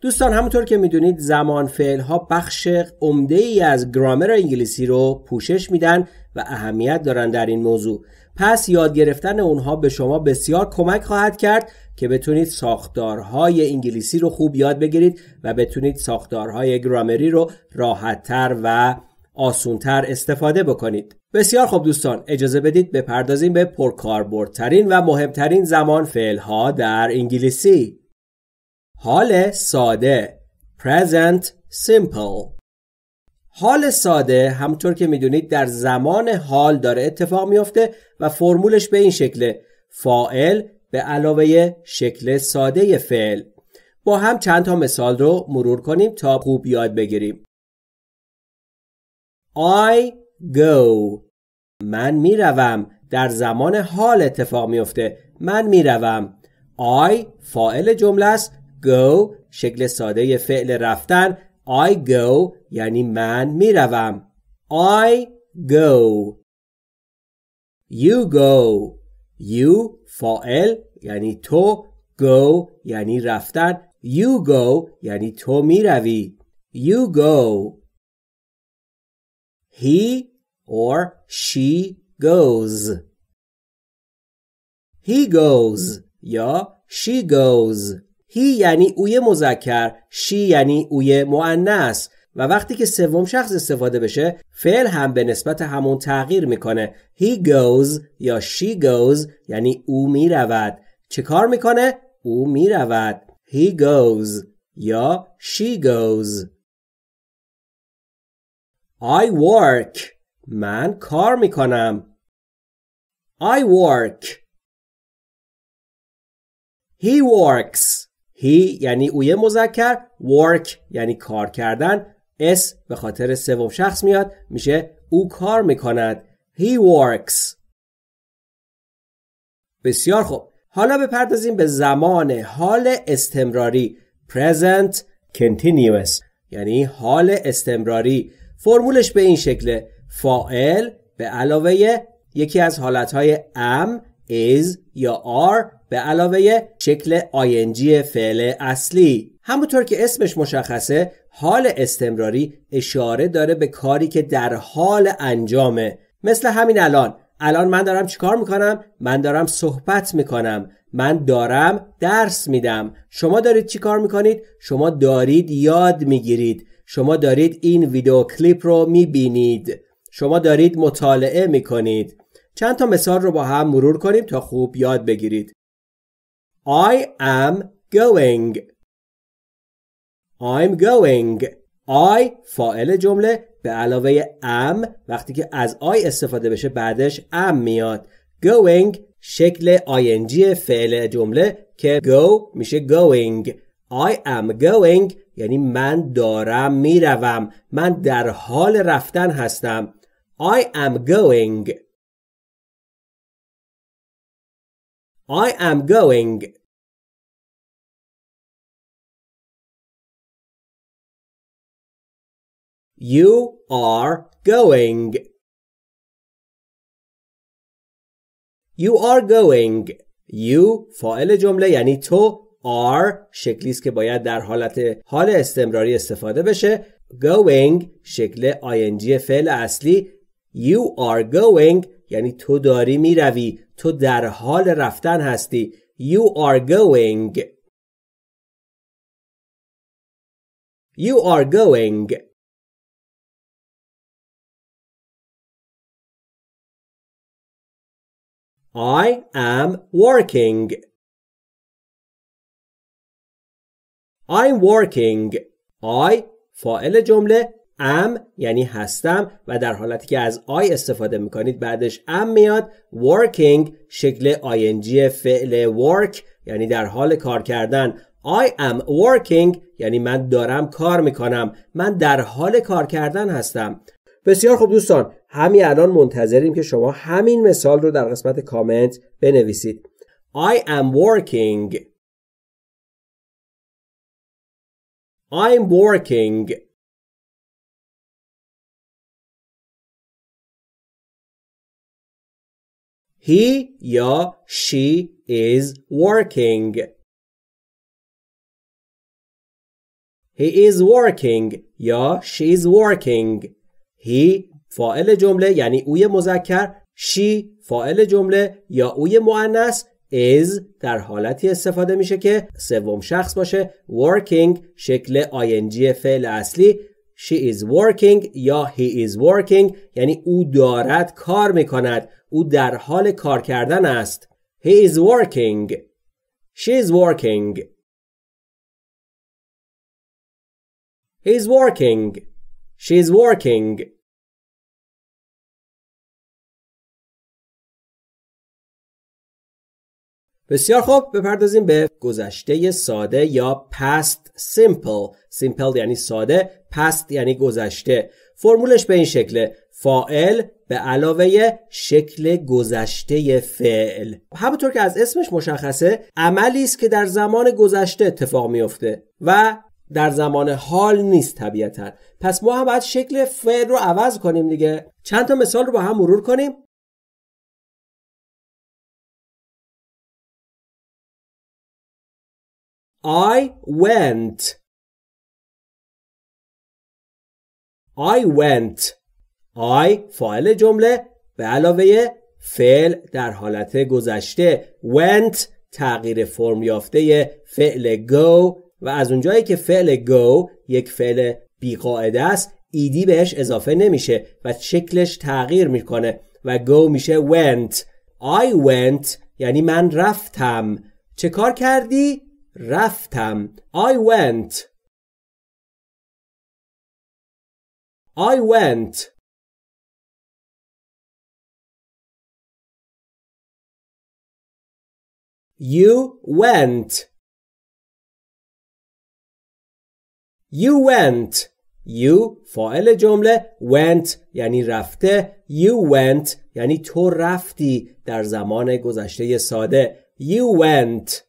دوستان همونطور که میدونید زمان فعل ها بخش عمده ای از گرامر انگلیسی رو پوشش میدن و اهمیت دارن در این موضوع پس یاد گرفتن اونها به شما بسیار کمک خواهد کرد که بتونید ساختارهای انگلیسی رو خوب یاد بگیرید و بتونید ساختارهای گرامری رو راحتتر و آسونتر استفاده بکنید بسیار خوب دوستان اجازه بدید بپردازیم به پرکاربردترین و مهمترین زمان فعل ها در انگلیسی حال ساده present simple حال ساده همطور که میدونید در زمان حال داره اتفاق میافته و فرمولش به این شکل فائل به علاوه شکل ساده فعل با هم چند تا مثال رو مرور کنیم تا خوب یاد بگیریم I go من میروم در زمان حال اتفاق میفته من میروم I فائل جمله است go شکل ساده فعل رفتن I go یعنی من میروم I go You go You فائل یعنی تو go یعنی رفتن You go یعنی تو میروی You go He or she goes He goes یا she goes هی یعنی اوی مذکر شی یعنی اوی مؤنث و وقتی که سوم شخص استفاده بشه فعل هم به نسبت همون تغییر میکنه he goes یا she goes یعنی او میرود چه کار میکنه؟ او میرود he goes یا she goes I work من کار میکنم I work He works هی یعنی اویه مذکر work یعنی کار کردن s به خاطر سوم شخص میاد میشه او کار میکند he works بسیار خوب حالا بپردازیم به زمان حال استمراری present continuous یعنی حال استمراری فرمولش به این شکل فائل به علاوه یکی از حالتهای ام is یا are به علاوه شکل ing فعل اصلی همونطور که اسمش مشخصه حال استمراری اشاره داره به کاری که در حال انجامه مثل همین الان الان من دارم چیکار میکنم من دارم صحبت میکنم من دارم درس میدم شما دارید چیکار میکنید شما دارید یاد میگیرید شما دارید این ویدیو کلیپ رو میبینید شما دارید مطالعه میکنید چند تا مثال رو با هم مرور کنیم تا خوب یاد بگیرید. I am going. I'm going. I فاعل جمله به علاوه am وقتی که از I استفاده بشه بعدش am میاد. Going شکل ing فعل جمله که go میشه going. I am going یعنی من دارم میروم. من در حال رفتن هستم. I am going. I am going You are going. You are going. You فاعل جمله یعنی تو are شکلی است که باید در حالت حال استمراری استفاده بشه going شکل ing فعل اصلی you are going یعنی تو داری روی. تو در حال رفتن هستی You are going You are going I am working. I'm working. I فاعل جمله am یعنی هستم و در حالتی که از I استفاده میکنید بعدش ام میاد working شکل ING فعل work یعنی در حال کار کردن I am working یعنی من دارم کار میکنم من در حال کار کردن هستم بسیار خوب دوستان همین الان منتظریم که شما همین مثال رو در قسمت کامنت بنویسید I am working I'm working He یا she is working. He is working یا she is working. He فاعل جمله یعنی اوی مذکر she فاعل جمله یا اوی معنیس is در حالتی استفاده میشه که سوم شخص باشه working شکل ing فعل اصلی She is working یا he is working یعنی او دارد کار میکند. او در حال کار کردن است. He is working. She is working. He is working. She is working. بسیار خوب بپردازیم به گذشته ساده یا past simple simple یعنی ساده past یعنی گذشته فرمولش به این شکله فائل به علاوه شکل گذشته فعل همونطور که از اسمش مشخصه عملی است که در زمان گذشته اتفاق میفته و در زمان حال نیست طبیعتا پس ما هم باید شکل فعل رو عوض کنیم دیگه چند تا مثال رو با هم مرور کنیم I went I went I فاعل جمله به علاوه فعل در حالت گذشته went تغییر فرم یافته فعل go و از اونجایی که فعل go یک فعل بیقاعده است ایدی بهش اضافه نمیشه و شکلش تغییر میکنه و go میشه went I went یعنی من رفتم چه کار کردی؟ رفتم I went I went You went. You went. You فاعل جمله went یعنی رفته You went یعنی تو رفتی در زمان گذشته ساده You went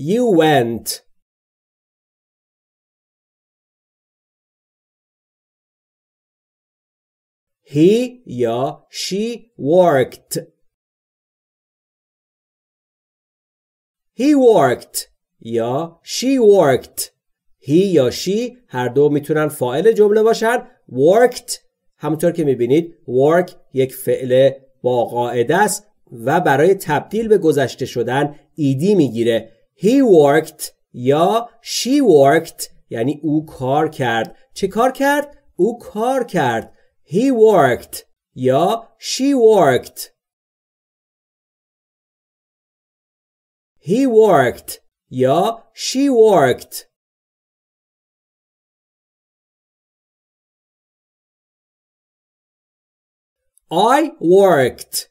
You went. He یا she worked. He worked یا she worked. He یا she هر دو میتونن فاعل جمله باشن. Worked همونطور که میبینید work یک فعل با قاعده است و برای تبدیل به گذشته شدن ایدی میگیره. He worked یا she worked یعنی او کار کرد چه کار کرد؟ او کار کرد He worked یا she worked He worked یا she worked I worked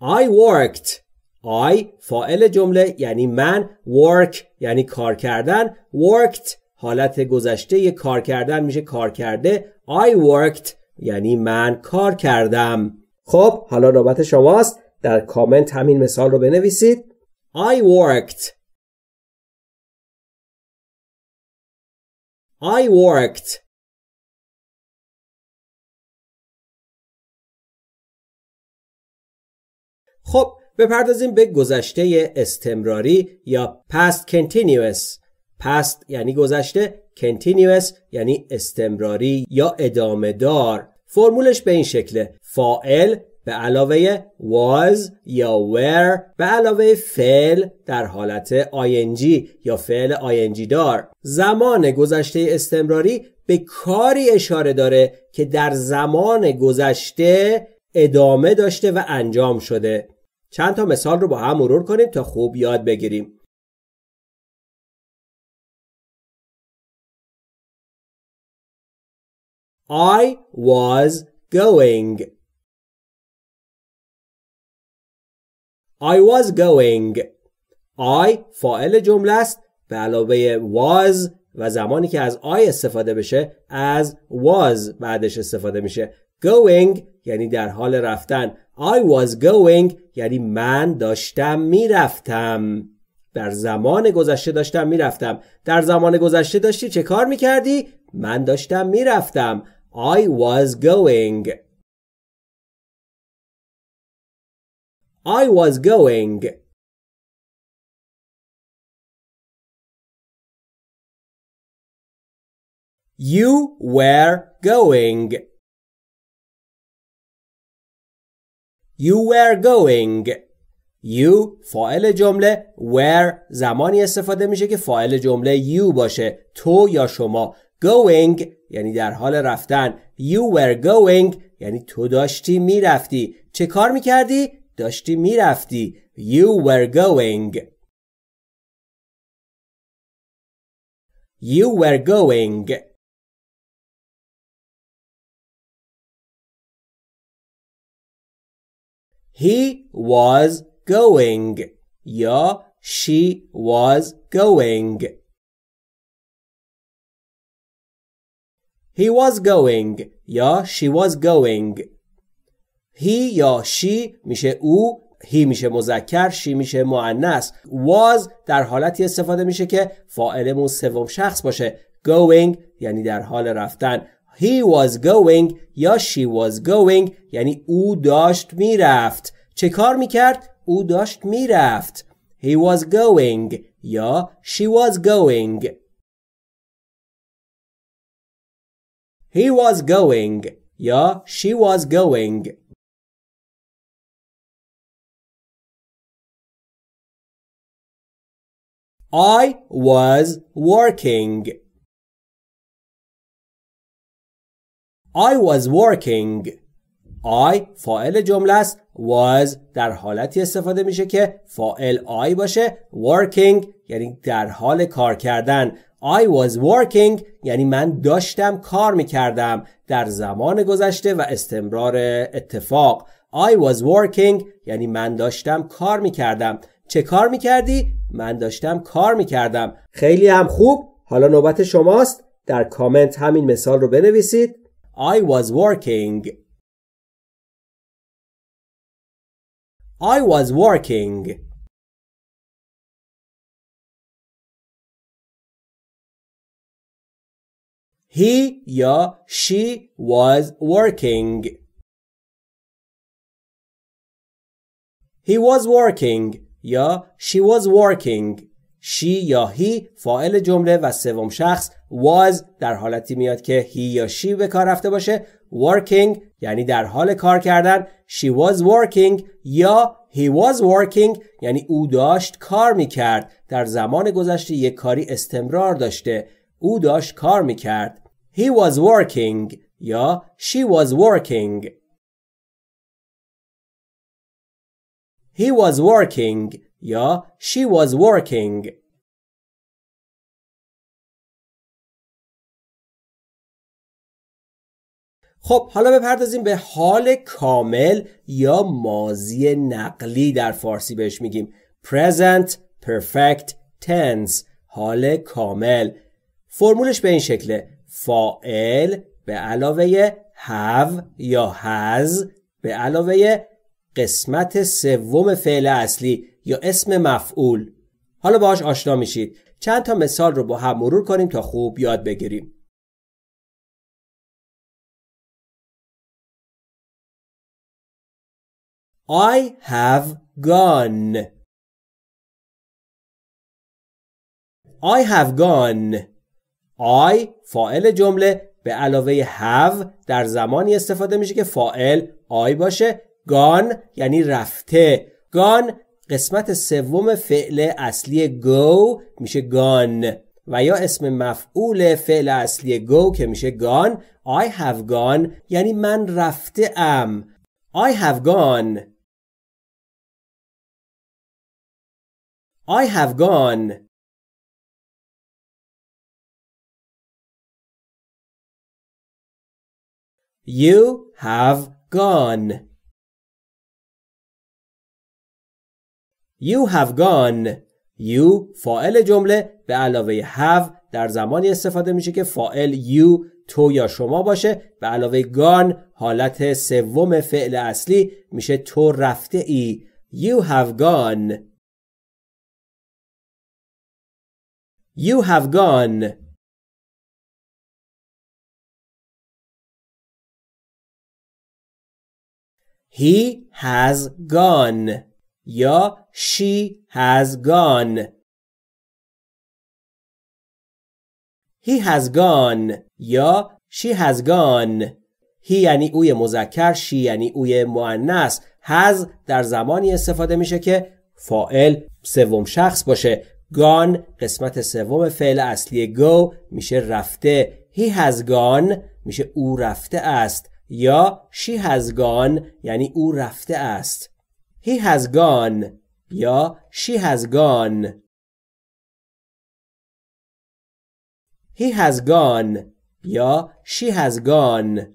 I worked I فاعل جمله یعنی من work یعنی کار کردن worked حالت گذشته کار کردن میشه کار کرده I worked یعنی من کار کردم خب حالا نوبت شماست در کامنت همین مثال رو بنویسید I worked I worked خب بپردازیم به گذشته استمراری یا past continuous past یعنی گذشته continuous یعنی استمراری یا ادامه دار فرمولش به این شکله فائل به علاوه was یا were به علاوه فعل در حالت ing یا فعل ing دار زمان گذشته استمراری به کاری اشاره داره که در زمان گذشته ادامه داشته و انجام شده چند تا مثال رو با هم مرور کنیم تا خوب یاد بگیریم. I was going. I was going. I فاعل جمله است به علاوه was و زمانی که از I استفاده بشه از was بعدش استفاده میشه. Going یعنی در حال رفتن I was going یعنی من داشتم میرفتم در زمان گذشته داشتم میرفتم در زمان گذشته داشتی چه کار میکردی؟ من داشتم میرفتم I was going I was going You were going You were going You فاعل جمله where زمانی استفاده میشه که فاعل جمله you باشه تو یا شما going یعنی در حال رفتن You were going یعنی تو داشتی میرفتی چه کار میکردی؟ داشتی میرفتی You were going You were going He was going یا she was going He was going یا she was going He یا she میشه او هی میشه مذکر شی میشه معنس was در حالتی استفاده میشه که فائلمون سوم شخص باشه going یعنی در حال رفتن He was going یا she was going یعنی او داشت میرفت چه کار میکرد؟ او داشت میرفت He was going یا she was going He was going یا she was going I was working I was working I فاعل جمله است was در حالتی استفاده میشه که فاعل I باشه working یعنی در حال کار کردن I was working یعنی من داشتم کار میکردم در زمان گذشته و استمرار اتفاق I was working یعنی من داشتم کار میکردم چه کار میکردی؟ من داشتم کار میکردم خیلی هم خوب حالا نوبت شماست در کامنت همین مثال رو بنویسید I was working. I was working. He, ya, she was working. He was working. Ya, she was working. شی یا هی فاعل جمله و سوم شخص was در حالتی میاد که هی یا شی به کار رفته باشه working یعنی در حال کار کردن she was working یا he was working یعنی او داشت کار میکرد در زمان گذشته یک کاری استمرار داشته او داشت کار میکرد he was working یا she was working he was working یا she was working خب حالا بپردازیم به حال کامل یا مازی نقلی در فارسی بهش میگیم present perfect tense حال کامل فرمولش به این شکله فائل به علاوه have یا has به علاوه قسمت سوم فعل اصلی یا اسم مفعول حالا باهاش آشنا میشید چند تا مثال رو با هم مرور کنیم تا خوب یاد بگیریم I have gone. I have gone. I فاعل جمله به علاوه have در زمانی استفاده میشه که فاعل I باشه. gone یعنی رفته. gone قسمت سوم فعل اصلی go میشه گان و یا اسم مفعول فعل اصلی go که میشه گان I have gone یعنی من رفته ام I have gone I have gone You have gone You have gone. You فاعل جمله به علاوه have در زمانی استفاده میشه که فاعل you تو یا شما باشه به علاوه گان حالت سوم فعل اصلی میشه تو رفته ای. You have gone. You have gone. He has gone. یا «شی has gone «هی» یا she has gone هی یعنی اوی مذکر «شی» یعنی اوی معنیس «هز» در زمانی استفاده میشه که فائل سوم شخص باشه گان قسمت سوم فعل اصلی گو میشه رفته «هی has gone میشه او رفته است یا «شی has gone یعنی او رفته است He has gone یا She has gone He has gone یا She has gone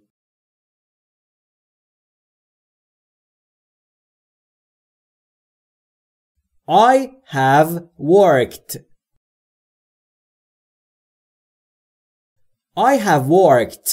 I have worked. I have worked.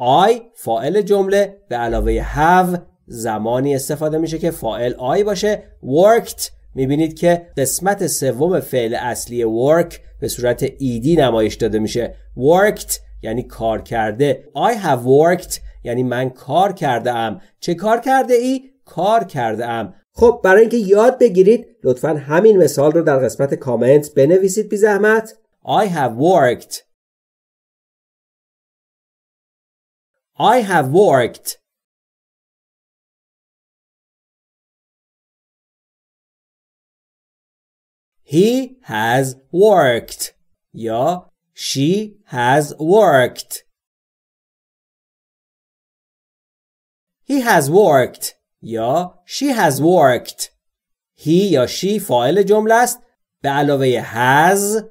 I فاعل جمله به علاوه have زمانی استفاده میشه که فاعل آی باشه worked میبینید که قسمت سوم فعل اصلی work به صورت ایدی نمایش داده میشه worked یعنی کار کرده I have worked یعنی من کار کرده ام چه کار کرده ای؟ کار کرده ام خب برای اینکه یاد بگیرید لطفا همین مثال رو در قسمت کامنت بنویسید بی زحمت I have worked I have worked He has worked یا She has worked He has worked یا She has worked He یا She فاعل جمله است به علاوه has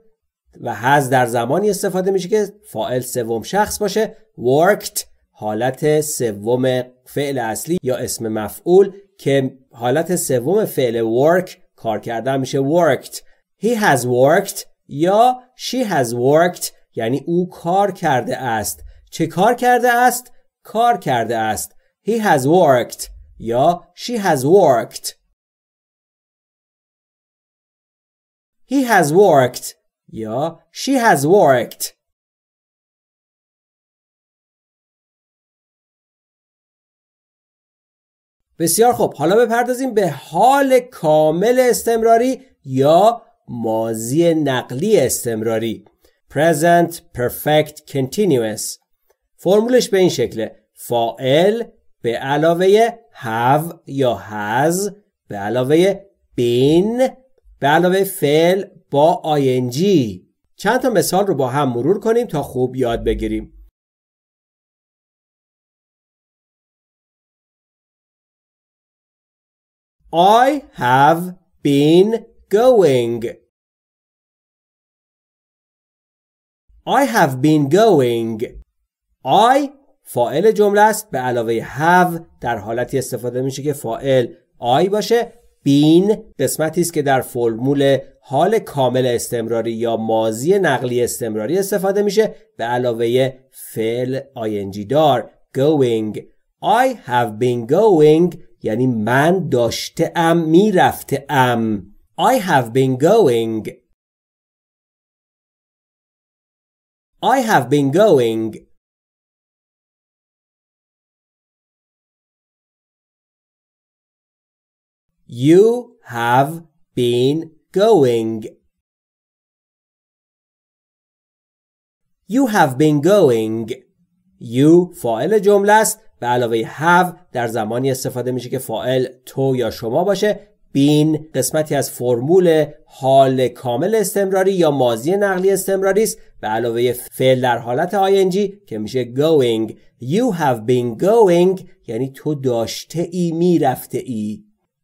و has در زمانی استفاده میشه که فاعل سوم شخص باشه worked حالت سوم فعل اصلی یا اسم مفعول که حالت سوم فعل work کار کردن میشه worked He has worked یا she has worked یعنی او کار کرده است چه کار کرده است؟ کار کرده است He has worked یا she has worked He has worked یا she has worked بسیار خوب حالا بپردازیم به حال کامل استمراری یا ماضی نقلی استمراری present perfect continuous فرمولش به این شکله فائل به علاوه have یا has به علاوه been به علاوه فعل با ing چند تا مثال رو با هم مرور کنیم تا خوب یاد بگیریم I have been going I have been going I فائل جمله است به علاوه have در حالتی استفاده میشه که فائل I باشه بین قسمتی است که در فرمول حال کامل استمراری یا مازی نقلی استمراری استفاده میشه به علاوه فعل ing دار going I have been going یعنی من داشته ام میرفته ام I have been going. I have been going. You have been going. You have been going. You فاعل جمله است به علاوه have در زمانی استفاده میشه که فاعل تو یا شما باشه بین قسمتی از فرمول حال کامل استمراری یا ماضی نقلی استمراری است به علاوه فعل در حالت آینجی که میشه going you have been going یعنی تو داشته ای میرفته ای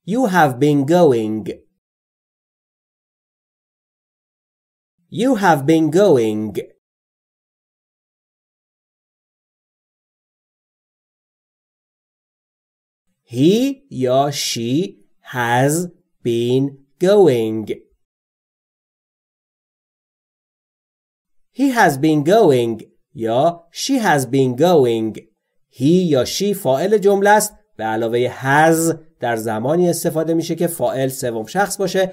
you have been going you have been going he یا she has been going He has been going یا she has been going He یا she فائل جمله است به علاوه has در زمانی استفاده میشه که فاعل سوم شخص باشه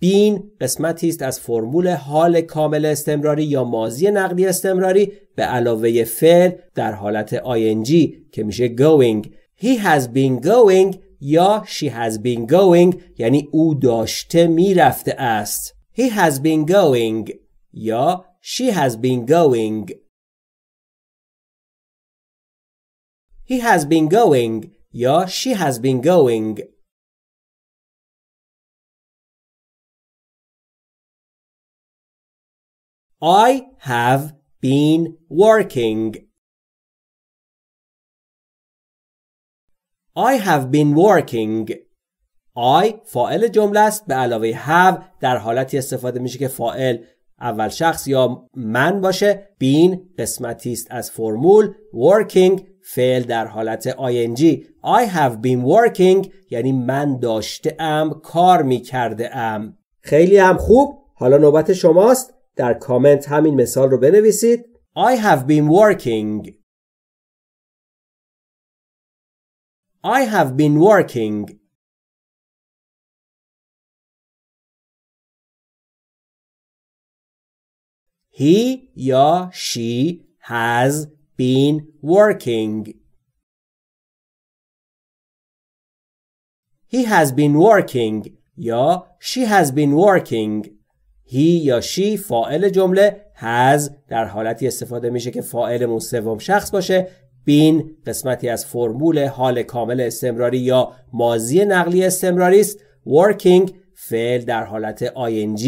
بین قسمتی است از فرمول حال کامل استمراری یا ماضی نقدی استمراری به علاوه فعل در حالت ing که میشه going He has been going یا she has been going یعنی او داشته میرفته است he has been going یا she has been going he has been going یا she has been going I have been working I have been working I فاعل جمله است به علاوه have در حالتی استفاده میشه که فاعل اول شخص یا من باشه been قسمتی است از فرمول working فعل در حالت ing I have been working یعنی من داشته ام کار میکرده ام خیلی هم خوب حالا نوبت شماست در کامنت همین مثال رو بنویسید I have been working I have been working. He ya, she has been working. He has been working Ya, she has been working. هی she for فاعل جمله has در حالتی استفاده میشه که فاعلمون سوم شخص باشه بین قسمتی از فرمول حال کامل استمراری یا مازی نقلی استمراری است working فعل در حالت ing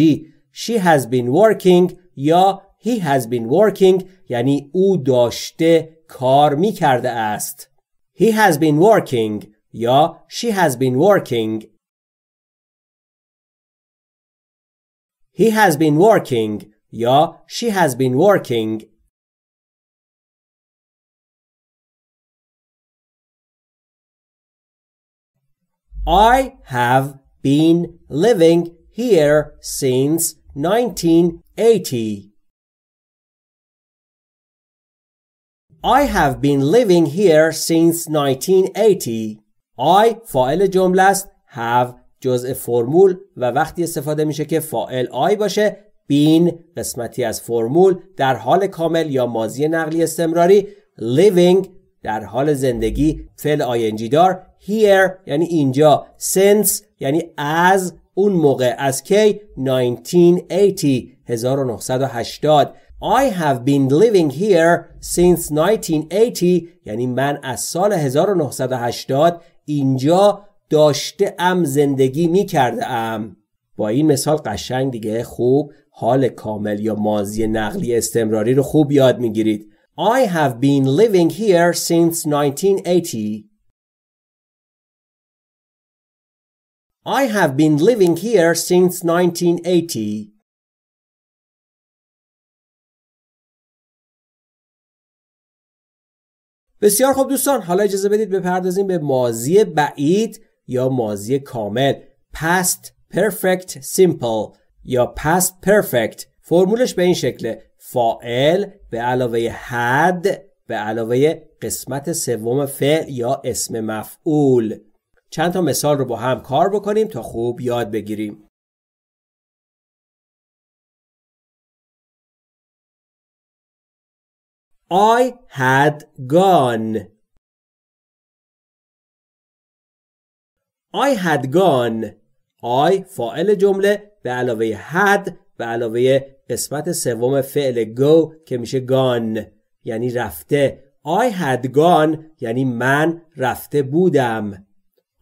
she has been working یا he has been working یعنی او داشته کار می کرده است he has been working یا she has been working he has been working یا she has been working I have been living here since 1980. I have been living here since 1980. I فاعل جمله است have جزء فرمول و وقتی استفاده میشه که فاعل آی باشه been قسمتی از فرمول در حال کامل یا ماضی نقلی استمراری living در حال زندگی فعل آینجی دار here یعنی اینجا since یعنی از اون موقع از کی 1980 1980 I have been living here since 1980 یعنی من از سال 1980 اینجا داشته ام زندگی می کرده ام با این مثال قشنگ دیگه خوب حال کامل یا مازی نقلی استمراری رو خوب یاد میگیرید I have been living here since 1980. I have been living here since 1980. بسیار خوب دوستان حالا اجازه بدید بپردازیم به ماضی بعید یا ماضی کامل past perfect simple یا past perfect فرمولش به این شکله فائل به علاوه حد به علاوه قسمت سوم فعل یا اسم مفعول چند تا مثال رو با هم کار بکنیم تا خوب یاد بگیریم I had gone. I had gone. I فاعل جمله به علاوه had به علاوه قسمت سوم فعل go که میشه gone، یعنی رفته I had gone یعنی من رفته بودم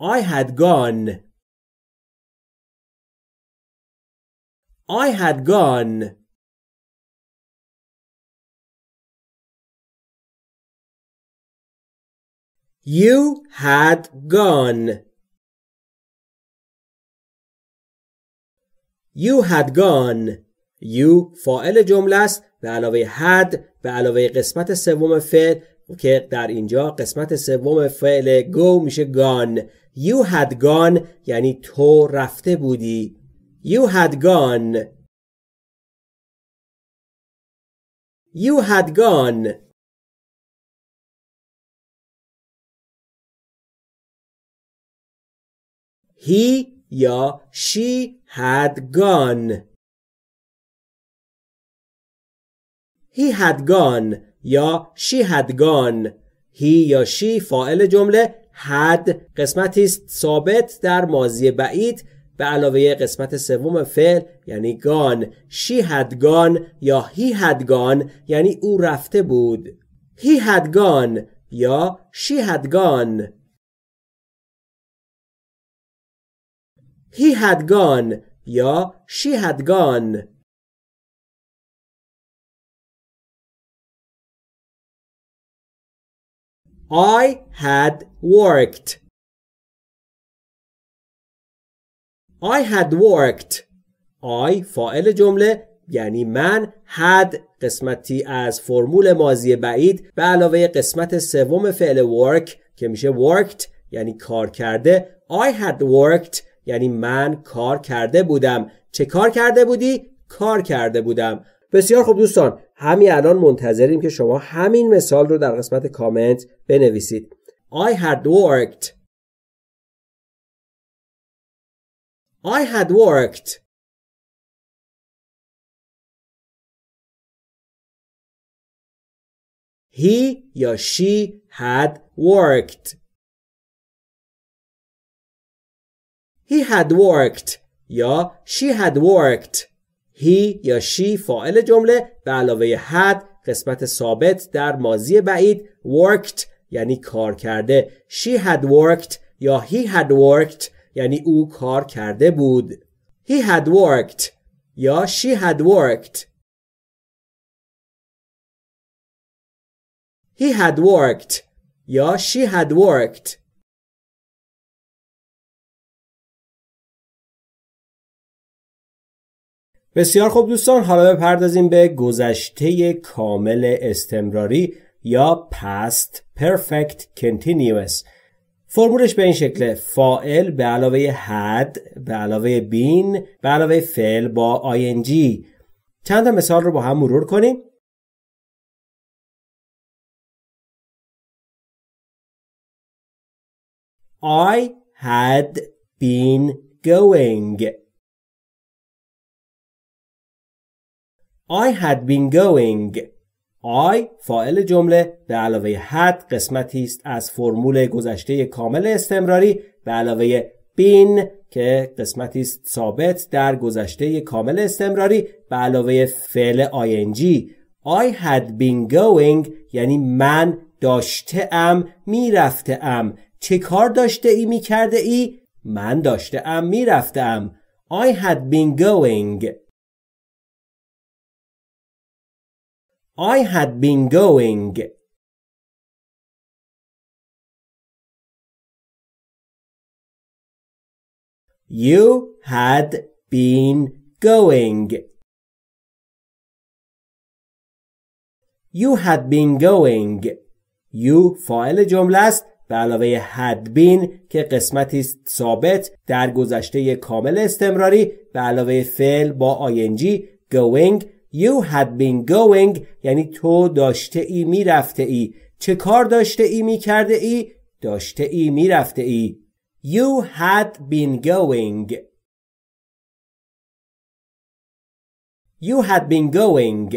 I had gone I had gone You had gone. You had gone. you فاعل جمله است به علاوه had به علاوه قسمت سوم فعل که در اینجا قسمت سوم فعل go میشه gone you had gone یعنی تو رفته بودی you had gone you had gone he یا she had gone He had gone یا she had gone He یا she فاعل جمله had قسمتی است ثابت در ماضی بعید به علاوه قسمت سوم فعل یعنی gone she had gone یا he had gone یعنی او رفته بود he had gone یا she had gone he had gone یا she had gone I had worked. I had worked. I فاعل جمله یعنی من had قسمتی از فرمول مازی بعید به علاوه قسمت سوم فعل work که میشه worked یعنی کار کرده I had worked یعنی من کار کرده بودم چه کار کرده بودی؟ کار کرده بودم بسیار خوب دوستان همین الان منتظریم که شما همین مثال رو در قسمت کامنت بنویسید I had worked I had worked He یا she had worked. He had worked یا she had worked. هی یا شی فاعل جمله به علاوه had قسمت ثابت در ماضی بعید worked یعنی کار کرده she had worked یا he had worked یعنی او کار کرده بود he had worked یا she had worked he had worked یا she had worked بسیار خوب دوستان حالا بپردازیم به گذشته کامل استمراری یا past perfect continuous فرمولش به این شکله فائل به علاوه had به علاوه بین به علاوه فعل با ing چند تا مثال رو با هم مرور کنیم I had been going I had been going I فاعل جمله به علاوه had قسمتی است از فرمول گذشته کامل استمراری به علاوه been که قسمتی است ثابت در گذشته کامل استمراری به علاوه فعل ing I had been going یعنی من داشته ام چه کار داشته ای می ای؟ من داشته ام می آی ام I had been going I had been going You had been going. You had been going. You فاعل جمله است به علاوه had been که قسمتی ثابت در گذشته کامل استمراری به علاوه فعل با ing going you had been going یعنی تو داشته ای می رفته ای چه کار داشته ای می کرده ای؟ داشته ای می رفته ای You had been going You had been going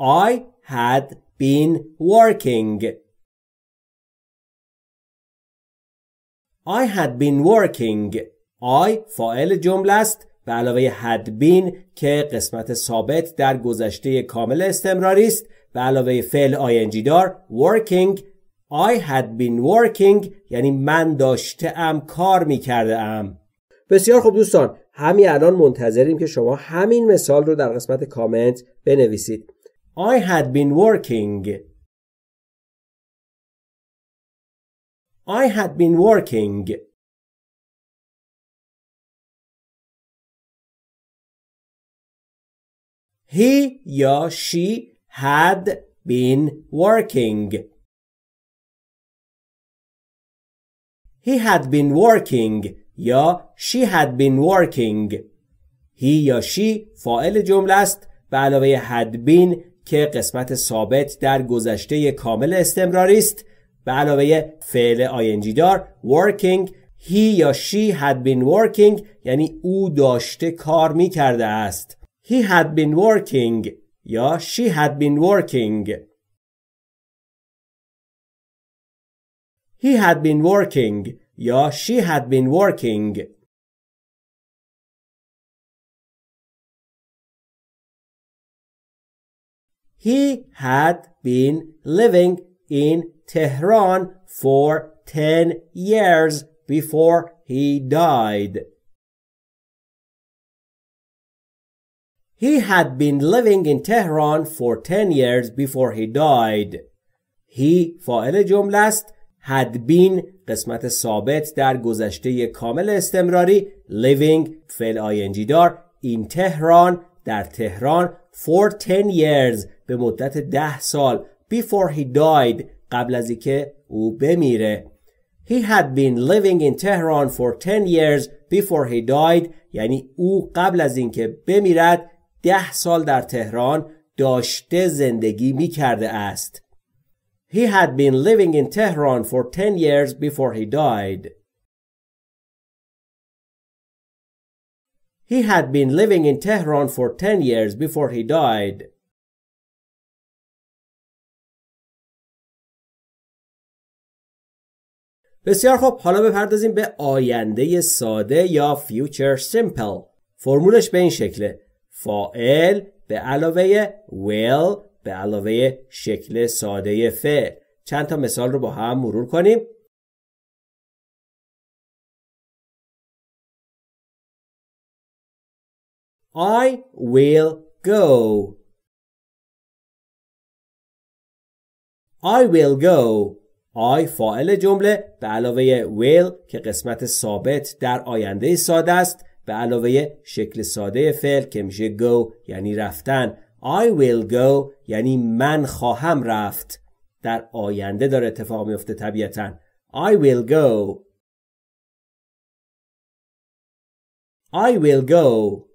I had been working I had been working I فاعل جمله است به علاوه had been که قسمت ثابت در گذشته کامل استمراری است به علاوه فعل ing دار working I had been working یعنی من داشته ام کار می کرده ام بسیار خوب دوستان همین الان منتظریم که شما همین مثال رو در قسمت کامنت بنویسید I had been working I had been working. He یا she had been working. He had been working یا she had been working. He یا she فاعل جمله است به علاوه had been که قسمت ثابت در گذشته کامل استمراری است به علاوه فعل ing دار working he یا she had been working یعنی او داشته کار می کرده است he had been working یا she had been working he had been working یا she had been working he had been living in Tehran for 10 years before he died. He had been living in Tehran for 10 years before he died. He فاعل جمله است had been قسمت ثابت در گذشته کامل استمراری living فعل آینجی دار in Tehran در تهران for 10 years به مدت 10 سال before he died قبل از اینکه او بمیره He had been living in Tehran for 10 years before he died یعنی او قبل از اینکه بمیرد ده سال در تهران داشته زندگی می کرده است. He had been living in Tehran for 10 years before he died. He had been living in Tehran for 10 years before he died. بسیار خوب، حالا بپردازیم به آینده ساده یا future simple فرمولش به این شکله فائل به علاوه will به علاوه شکل ساده فعل چند تا مثال رو با هم مرور کنیم I will go I will go آی فاعل جمله به علاوه will که قسمت ثابت در آینده ساده است به علاوه شکل ساده فعل که میشه go یعنی رفتن I will go یعنی من خواهم رفت در آینده داره اتفاق میفته طبیعتا I will go I will go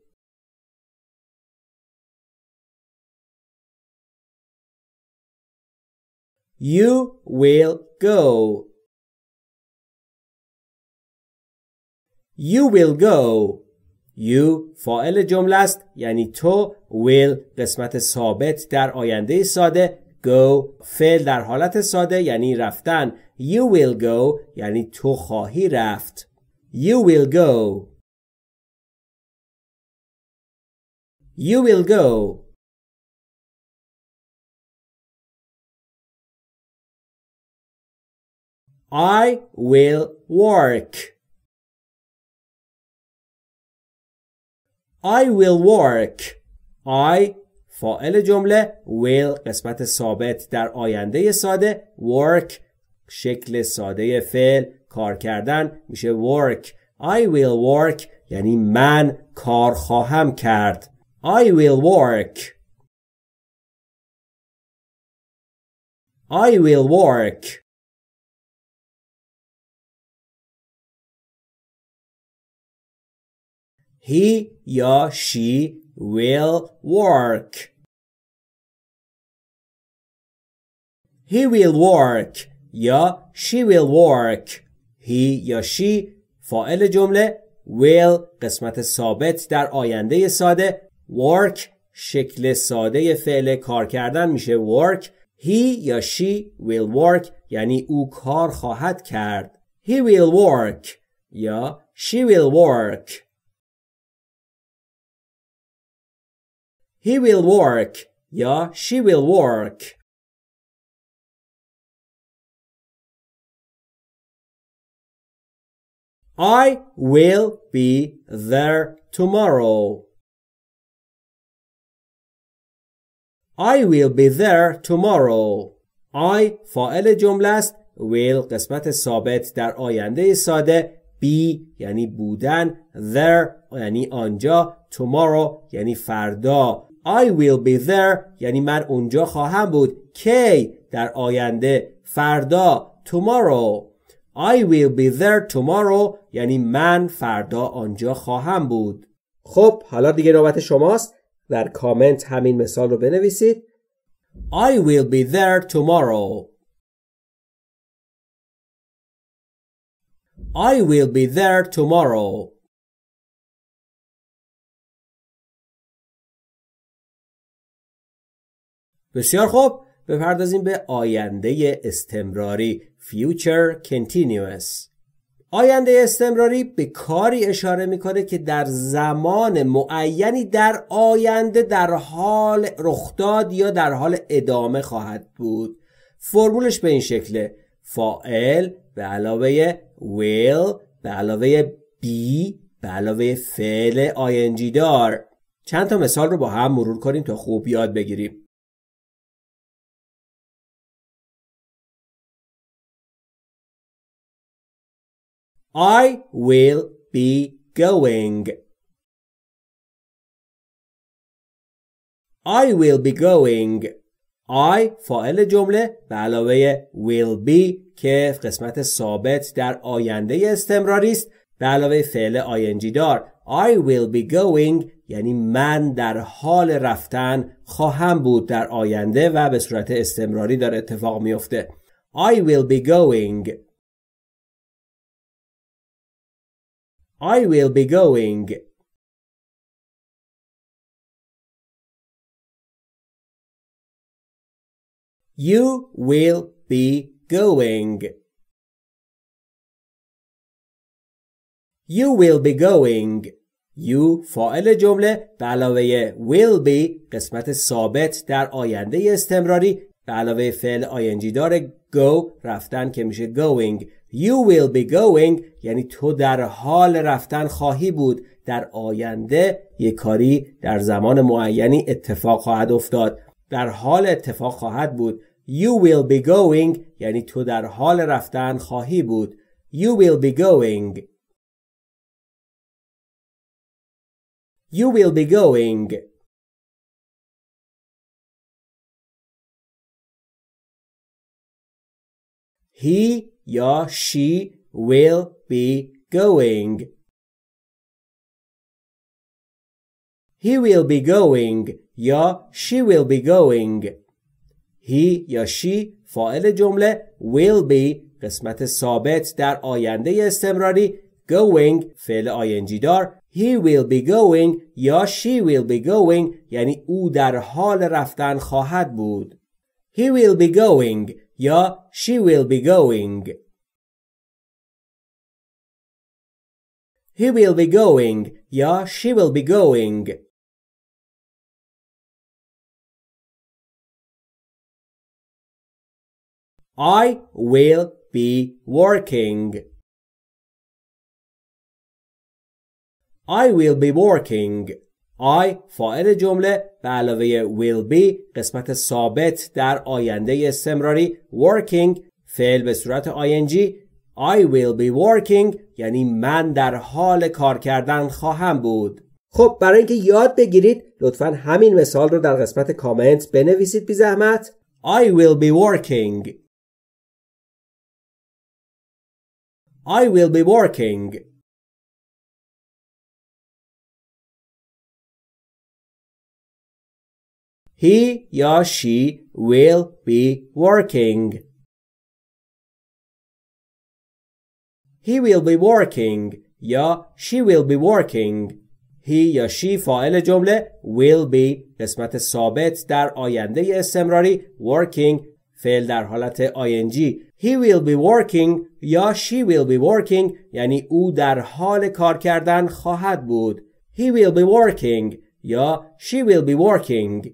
You will go. You will go. You فاعل جمله است یعنی تو will قسمت ثابت در آینده ساده go فعل در حالت ساده یعنی رفتن You will go یعنی تو خواهی رفت You will go You will go I will work. I will work. I فاعل جمله will قسمت ثابت در آینده ساده work شکل ساده فعل کار کردن میشه work I will work یعنی من کار خواهم کرد I will work I will work He یا she will work. He will work یا she will work. He یا she فاعل جمله will قسمت ثابت در آینده ساده work شکل ساده فعل کار کردن میشه work He یا she will work یعنی او کار خواهد کرد He will work یا she will work He will work. Yeah, she will work. I will be there tomorrow. I will be there tomorrow. I فاعل جمله است will قسمت ثابت در آینده ساده be یعنی بودن there یعنی آنجا tomorrow یعنی فردا I will be there یعنی من اونجا خواهم بود کی در آینده فردا tomorrow I will be there tomorrow یعنی من فردا آنجا خواهم بود خب حالا دیگه نوبت شماست در کامنت همین مثال رو بنویسید I will be there tomorrow I will be there tomorrow بسیار خوب بپردازیم به آینده استمراری Future Continuous آینده استمراری به کاری اشاره میکنه که در زمان معینی در آینده در حال رخداد یا در حال ادامه خواهد بود فرمولش به این شکله فائل به علاوه will به علاوه be به علاوه فعل آینجی دار چند تا مثال رو با هم مرور کنیم تا خوب یاد بگیریم I will be going. I will be going. I فاعل جمله به علاوه will be که قسمت ثابت در آینده استمراری است به علاوه فعل ing دار I will be going یعنی من در حال رفتن خواهم بود در آینده و به صورت استمراری در اتفاق میفته I will be going I will be going. You will be going. You will be going. You فاعل جمله به علاوه will be قسمت ثابت در آینده استمراری به علاوه فعل آینجی داره go رفتن که میشه going You will be going یعنی تو در حال رفتن خواهی بود در آینده یک کاری در زمان معینی اتفاق خواهد افتاد در حال اتفاق خواهد بود You will be going یعنی تو در حال رفتن خواهی بود You will be going You will be going He یا she will be going. He will be going یا she will be going. He یا she فاعل جمله will be قسمت ثابت در آینده استمراری going فعل آینجی دار He will be going یا she will be going یعنی او در حال رفتن خواهد بود. He will be going yeah, she will be going. He will be going. Yeah, she will be going. I will be working. I will be working. I فاعل جمله به علاوه will be قسمت ثابت در آینده استمراری working فعل به صورت ing I will be working یعنی من در حال کار کردن خواهم بود خب برای اینکه یاد بگیرید لطفا همین مثال رو در قسمت کامنت بنویسید بی زحمت I will be working I will be working He or she will be working. He will be working. Ya she will be working. He or she فاعل جمله will be قسمت ثابت در آینده استمراری working فعل در حالت ing. He will be working یا she will be working یعنی او در حال کار کردن خواهد بود. He will be working یا she will be working.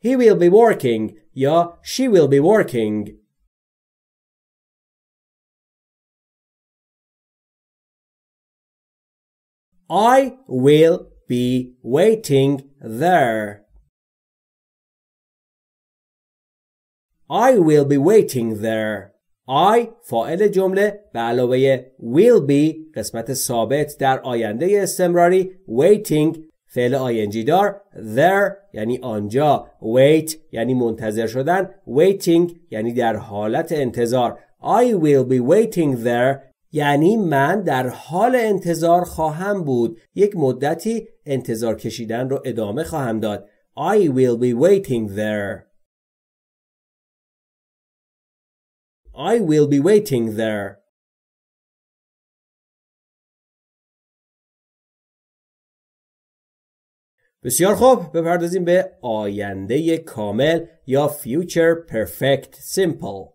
He will be working. Yeah, she will be working. I will be waiting there. I will be waiting there. I فاعل جمله به علاوه will be قسمت ثابت در آینده استمراری waiting فعل آینجی دار there یعنی آنجا wait یعنی منتظر شدن waiting یعنی در حالت انتظار I will be waiting there یعنی من در حال انتظار خواهم بود یک مدتی انتظار کشیدن رو ادامه خواهم داد I will be waiting there I will be waiting there بسیار خوب بپردازیم به آینده کامل یا Future Perfect Simple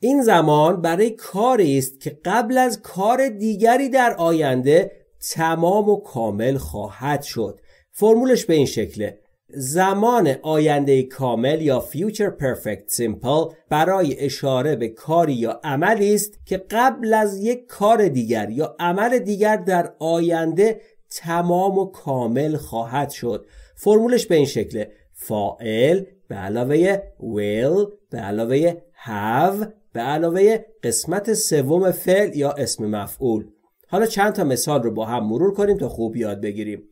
این زمان برای کاری است که قبل از کار دیگری در آینده تمام و کامل خواهد شد فرمولش به این شکله زمان آینده کامل یا Future Perfect Simple برای اشاره به کاری یا عملی است که قبل از یک کار دیگر یا عمل دیگر در آینده تمام و کامل خواهد شد فرمولش به این شکله فاعل به علاوه will به علاوه have به علاوه قسمت سوم فعل یا اسم مفعول حالا چند تا مثال رو با هم مرور کنیم تا خوب یاد بگیریم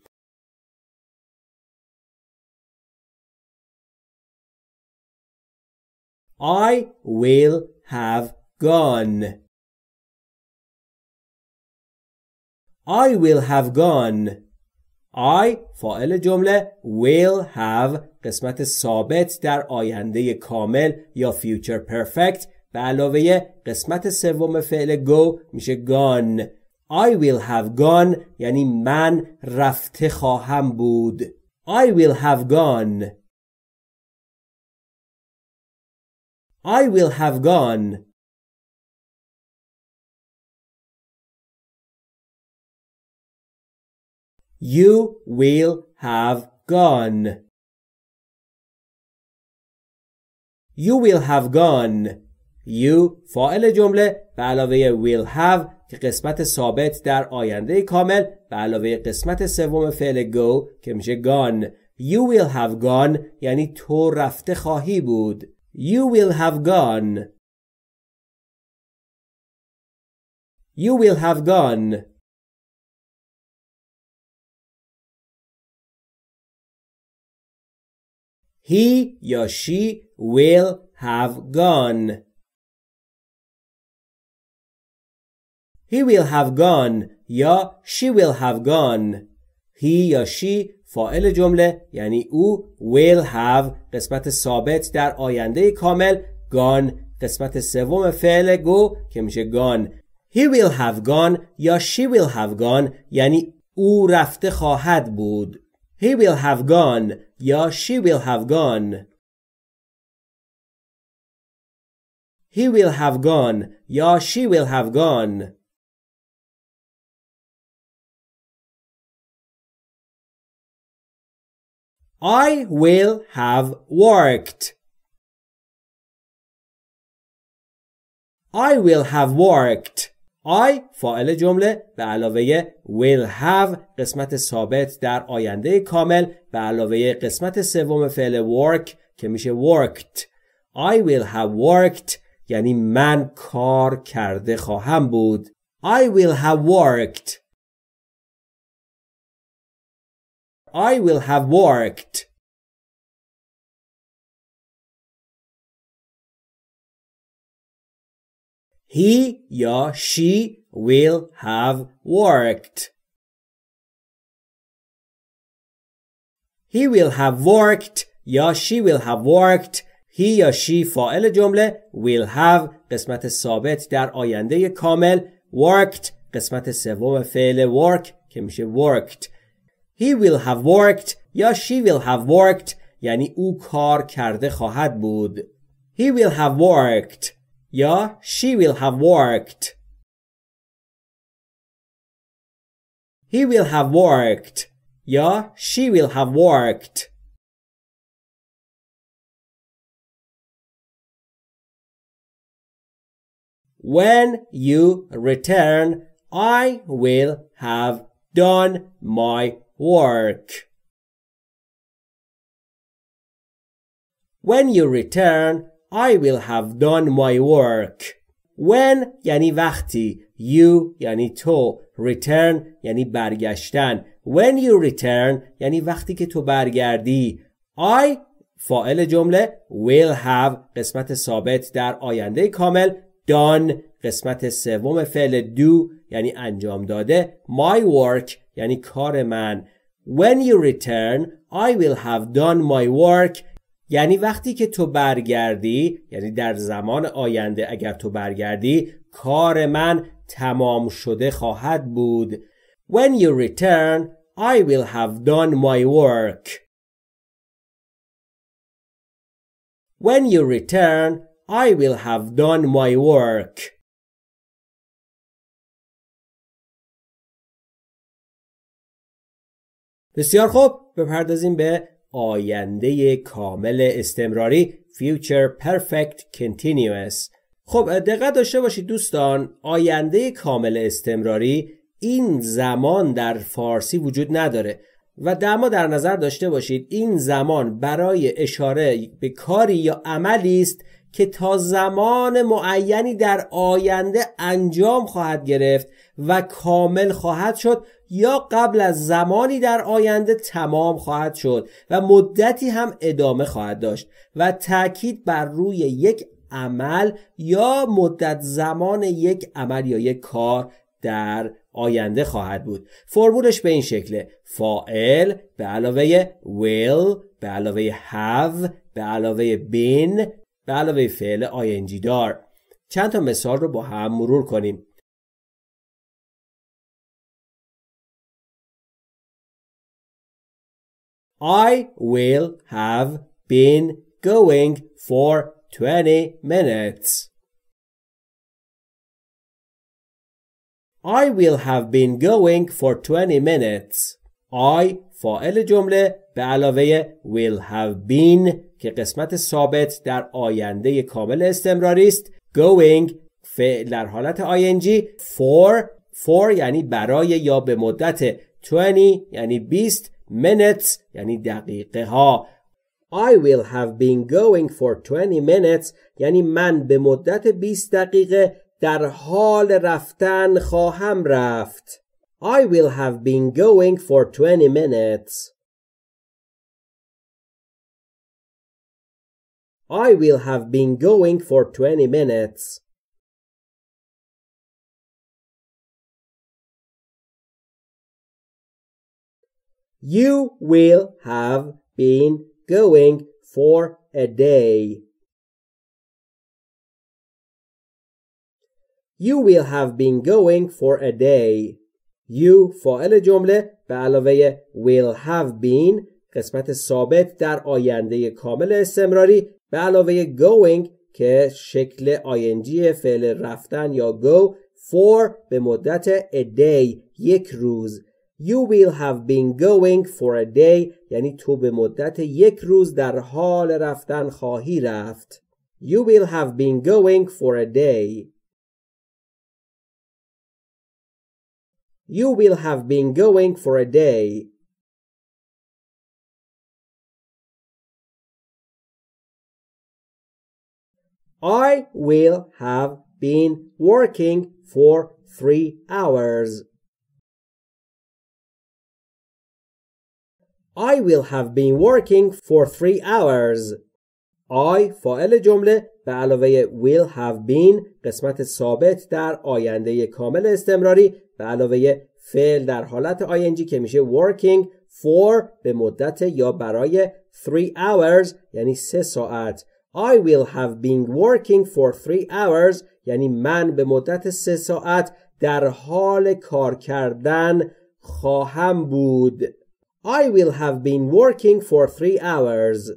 I will have gone I will have gone I فاعل جمله will have قسمت ثابت در آینده کامل یا future perfect به علاوه قسمت سوم فعل go میشه gone I will have gone یعنی من رفته خواهم بود I will have gone I will have gone You will have gone. You will have gone. You فاعل جمله به علاوه will have که قسمت ثابت در آینده کامل به علاوه قسمت سوم فعل go که میشه gone You will have gone یعنی تو رفته خواهی بود You will have gone You will have gone He یا she will have gone. He will have gone یا she will have gone. He یا she فاعل جمله یعنی او will have قسمت ثابت در آینده کامل gone قسمت سوم فعل گو که میشه gone. He will have gone یا she will have gone یعنی او رفته خواهد بود. He will have gone یا she will have gone. He will have gone یا she will have gone. I will have worked. I will have worked. I فاعل جمله به علاوه will have قسمت ثابت در آینده کامل به علاوه قسمت سوم فعل work که میشه worked I will have worked یعنی من کار کرده خواهم بود I will have worked I will have worked He, ya, she will have worked. He will have worked. یا she will have worked. He or she فاعل جمله will have قسمت ثابت در آینده کامل worked قسمت سوم فعل work که میشه worked. He will have worked یا she will have worked یعنی او کار کرده خواهد بود. He will have worked. Yeah, she will have worked. He will have worked. Yeah, she will have worked. When you return, I will have done my work. When you return, I will have done my work. When یعنی وقتی You یعنی تو Return یعنی برگشتن When you return یعنی وقتی که تو برگردی I فائل جمله will have قسمت ثابت در آینده کامل done قسمت سوم فعل do یعنی انجام داده my work یعنی کار من when you return I will have done my work یعنی وقتی که تو برگردی یعنی در زمان آینده اگر تو برگردی کار من تمام شده خواهد بود When you return I will have done my work When you return I will have done my work بسیار خوب بپردازیم به آینده کامل استمراری Future Perfect Continuous خب دقت داشته باشید دوستان آینده کامل استمراری این زمان در فارسی وجود نداره و دما در نظر داشته باشید این زمان برای اشاره به کاری یا عملی است که تا زمان معینی در آینده انجام خواهد گرفت و کامل خواهد شد یا قبل از زمانی در آینده تمام خواهد شد و مدتی هم ادامه خواهد داشت و تاکید بر روی یک عمل یا مدت زمان یک عمل یا یک کار در آینده خواهد بود فرمولش به این شکله فائل به علاوه will به علاوه have به علاوه been به علاوه فعل آینجی دار چند تا مثال رو با هم مرور کنیم I will have been going for 20 minutes. I will have been going for 20 minutes. I فاعل جمله به علاوه will have been که قسمت ثابت در آینده کامل استمراری است going فعل در حالت ing for for یعنی برای یا به مدت 20 یعنی 20 minutes یعنی دقیقه ها I will have been going for 20 minutes یعنی من به مدت 20 دقیقه در حال رفتن خواهم رفت I will have been going for 20 minutes I will have been going for 20 minutes You will have been going for a day. You will have been going for a day. You فاعل جمله به علاوه will have been قسمت ثابت در آینده کامل استمراری به علاوه going که شکل ing فعل رفتن یا go for به مدت a day یک روز you will have been going for a day یعنی تو به مدت یک روز در حال رفتن خواهی رفت. You will have been going for a day. You will have been going for a day. I will have been working for three hours. I will have been working for three hours. I فاعل جمله به علاوه will have been قسمت ثابت در آینده کامل استمراری به علاوه فعل در حالت آینجی که میشه working for به مدت یا برای three hours یعنی سه ساعت I will have been working for three hours یعنی من به مدت سه ساعت در حال کار کردن خواهم بود I will have been working for three hours.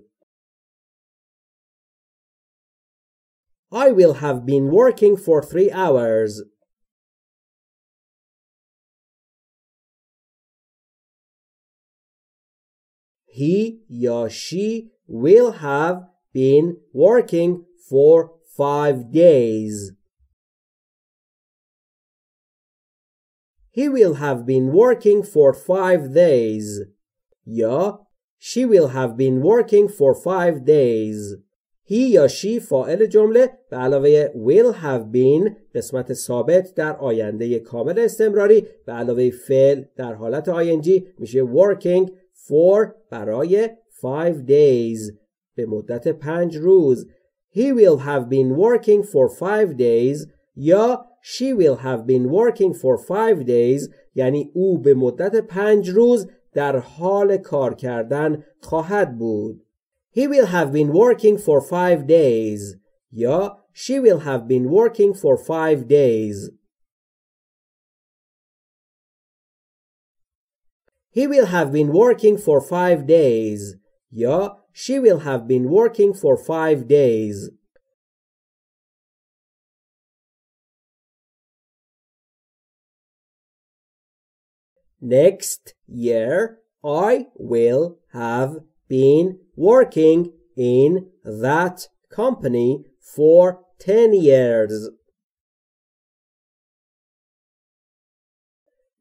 I will have been working for three hours. He or she will have been working for five days. He will have been working for five days. یا She will have been working for five days. He یا she, فائل جمله به علاوه will have been قسمت ثابت در آینده کامل استمراری به علاوه فعل در حالت ing میشه working for برای five days به مدت پنج روز He will have been working for five days یا She will have been working for five days یعنی او به مدت پنج روز در حال کار کردن خواهد بود. He will have been working for five days یا She will have been working for five days. He will have been working for five days. یا She will have been working for five days. Next year I will have been working in that company for 10 years.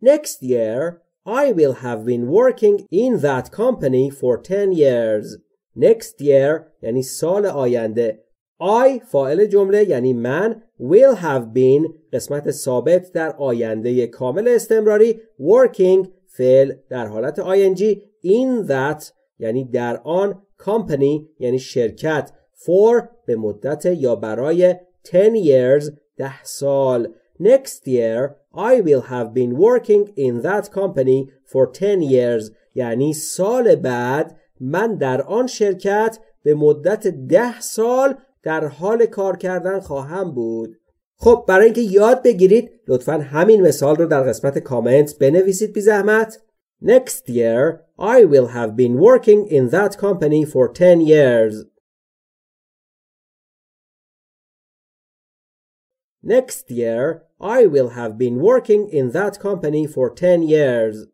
Next year, I will have been working in that company for 10 years. Next year یعنی سال آینده I فاعل جمله یعنی من will have been قسمت ثابت در آینده کامل استمراری working فعل در حالت ing in that یعنی در آن company یعنی شرکت for به مدت یا برای 10 years ده سال next year I will have been working in that company for 10 years یعنی سال بعد من در آن شرکت به مدت ده سال در حال کار کردن خواهم بود خب برای اینکه یاد بگیرید لطفا همین مثال رو در قسمت کامنت بنویسید بی زحمت Next year I will have been working in that company for 10 years Next year I will have been working in that company for 10 years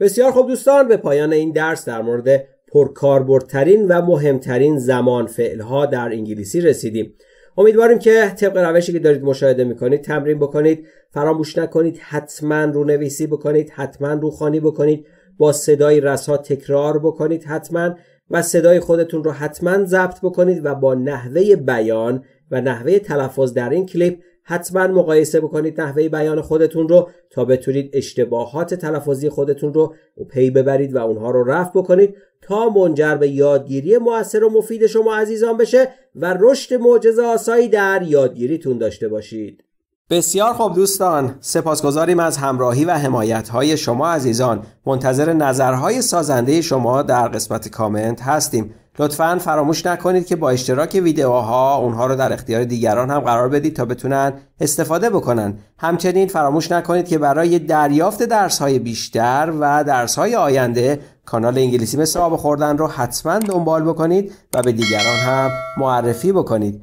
بسیار خوب دوستان به پایان این درس در مورد پرکاربردترین و مهمترین زمان فعلها در انگلیسی رسیدیم امیدواریم که طبق روشی که دارید مشاهده میکنید تمرین بکنید فراموش نکنید حتما رونویسی بکنید حتما روخانی بکنید با صدای رسا تکرار بکنید حتما و صدای خودتون رو حتما ضبط بکنید و با نحوه بیان و نحوه تلفظ در این کلیپ حتما مقایسه بکنید نحوه بیان خودتون رو تا بتونید اشتباهات تلفظی خودتون رو پی ببرید و اونها رو رفع بکنید تا منجر به یادگیری موثر و مفید شما عزیزان بشه و رشد معجزه آسایی در یادگیریتون داشته باشید بسیار خوب دوستان سپاسگزاریم از همراهی و حمایت های شما عزیزان منتظر نظرهای سازنده شما در قسمت کامنت هستیم لطفا فراموش نکنید که با اشتراک ویدیوها اونها رو در اختیار دیگران هم قرار بدید تا بتونن استفاده بکنن همچنین فراموش نکنید که برای دریافت درس های بیشتر و درس های آینده کانال انگلیسی مثل آب خوردن رو حتما دنبال بکنید و به دیگران هم معرفی بکنید